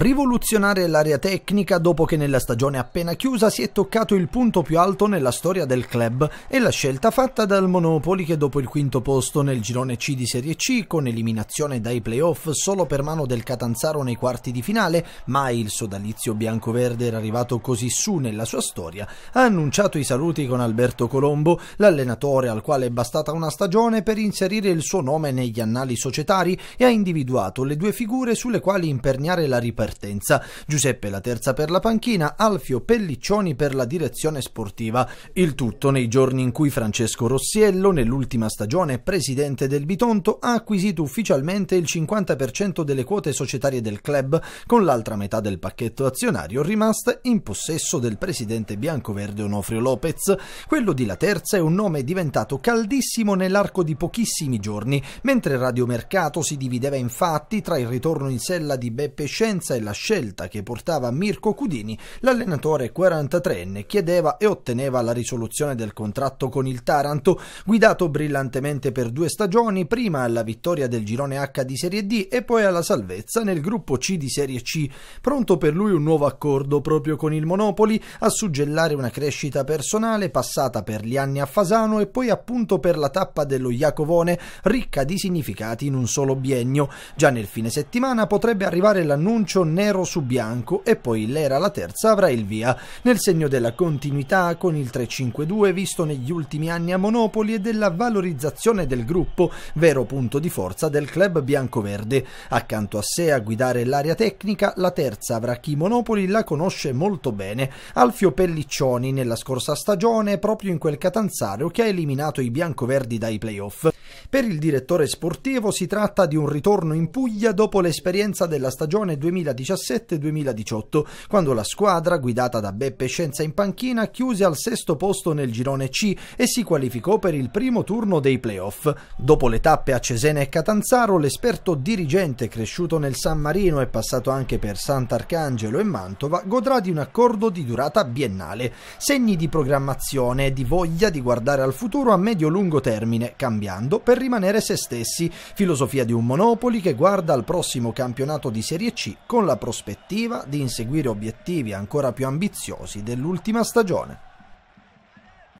rivoluzionare l'area tecnica dopo che nella stagione appena chiusa si è toccato il punto più alto nella storia del club e la scelta fatta dal Monopoli che dopo il quinto posto nel girone C di Serie C con eliminazione dai playoff solo per mano del Catanzaro nei quarti di finale, mai il sodalizio bianco-verde era arrivato così su nella sua storia, ha annunciato i saluti con Alberto Colombo, l'allenatore al quale è bastata una stagione per inserire il suo nome negli annali societari e ha individuato le due figure sulle quali imperniare la ripartizione partenza, Giuseppe La Terza per la panchina, Alfio Pelliccioni per la direzione sportiva, il tutto nei giorni in cui Francesco Rossiello, nell'ultima stagione presidente del Bitonto, ha acquisito ufficialmente il 50% delle quote societarie del club, con l'altra metà del pacchetto azionario rimasta in possesso del presidente biancoverde Onofrio Lopez. Quello di La Terza è un nome diventato caldissimo nell'arco di pochissimi giorni, mentre Radiomercato si divideva infatti tra il ritorno in sella di Beppe Scienza e la scelta che portava Mirko Cudini, l'allenatore 43enne chiedeva e otteneva la risoluzione del contratto con il Taranto, guidato brillantemente per due stagioni, prima alla vittoria del girone H di Serie D e poi alla salvezza nel gruppo C di Serie C, pronto per lui un nuovo accordo proprio con il Monopoli a suggellare una crescita personale passata per gli anni a Fasano e poi appunto per la tappa dello Iacovone, ricca di significati in un solo biennio. Già nel fine settimana potrebbe arrivare l'annuncio nero su bianco e poi l'era la terza avrà il via, nel segno della continuità con il 352 visto negli ultimi anni a Monopoli e della valorizzazione del gruppo, vero punto di forza del club bianco-verde. Accanto a sé a guidare l'area tecnica, la terza avrà chi Monopoli la conosce molto bene, Alfio Pelliccioni nella scorsa stagione proprio in quel Catanzaro che ha eliminato i biancoverdi dai playoff. Per il direttore sportivo si tratta di un ritorno in Puglia dopo l'esperienza della stagione 2017-2018, quando la squadra, guidata da Beppe Scienza in panchina, chiuse al sesto posto nel girone C e si qualificò per il primo turno dei playoff. Dopo le tappe a Cesena e Catanzaro, l'esperto dirigente cresciuto nel San Marino e passato anche per Sant'Arcangelo e Mantova godrà di un accordo di durata biennale. Segni di programmazione e di voglia di guardare al futuro a medio-lungo termine, cambiando per per rimanere se stessi, filosofia di un Monopoli che guarda al prossimo campionato di Serie C con la prospettiva di inseguire obiettivi ancora più ambiziosi dell'ultima stagione.